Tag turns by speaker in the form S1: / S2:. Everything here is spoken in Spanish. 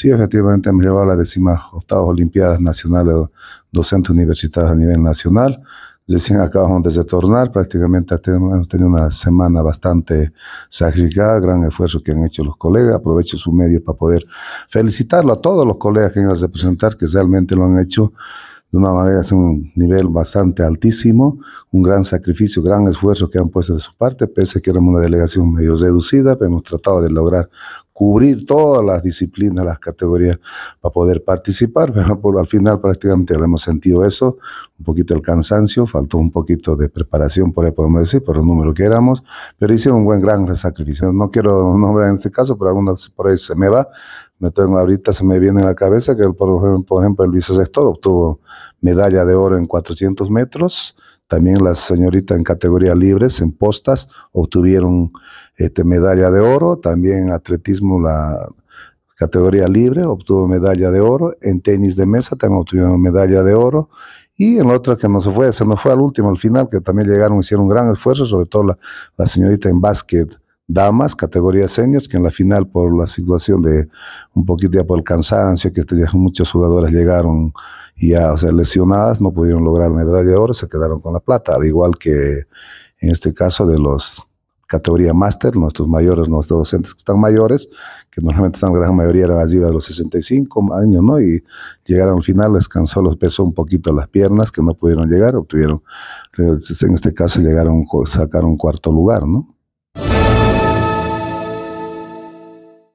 S1: Sí, efectivamente hemos llevado a la octavas Olimpiadas Nacionales docentes universitarios a nivel nacional. Recién acabamos de retornar, prácticamente hemos tenido una semana bastante sacrificada, gran esfuerzo que han hecho los colegas. Aprovecho su medio para poder felicitarlo a todos los colegas que han a representar, que realmente lo han hecho de una manera, es un nivel bastante altísimo, un gran sacrificio, gran esfuerzo que han puesto de su parte, pese a que éramos una delegación medio reducida, pero hemos tratado de lograr cubrir todas las disciplinas, las categorías para poder participar, pero al final prácticamente lo hemos sentido eso, un poquito el cansancio, faltó un poquito de preparación, por ahí podemos decir, por el número que éramos, pero hicieron un buen gran sacrificio. No quiero nombrar en este caso, pero algunas por ahí se me va, me tengo, ahorita se me viene en la cabeza que, por, ejemplo, el vicesector obtuvo medalla de oro en 400 metros, también las señoritas en categoría libres, en postas, obtuvieron este, medalla de oro. También atletismo, la categoría libre, obtuvo medalla de oro. En tenis de mesa también obtuvieron medalla de oro. Y en la otra que no se fue, se nos fue al último, al final, que también llegaron, hicieron un gran esfuerzo, sobre todo la, señorita en básquet damas, categoría seniors, que en la final por la situación de un poquito ya por el cansancio, que muchas jugadoras llegaron y ya, o sea, lesionadas, no pudieron lograr medalla de oro, se quedaron con la plata, al igual que en este caso de los categoría máster, nuestros mayores, nuestros docentes que están mayores, que normalmente están, la gran mayoría eran allí de los 65 años, ¿no? Y llegaron al final, les cansó, los pesó un poquito las piernas, que no pudieron llegar, obtuvieron, en este caso llegaron, sacaron cuarto lugar, ¿no?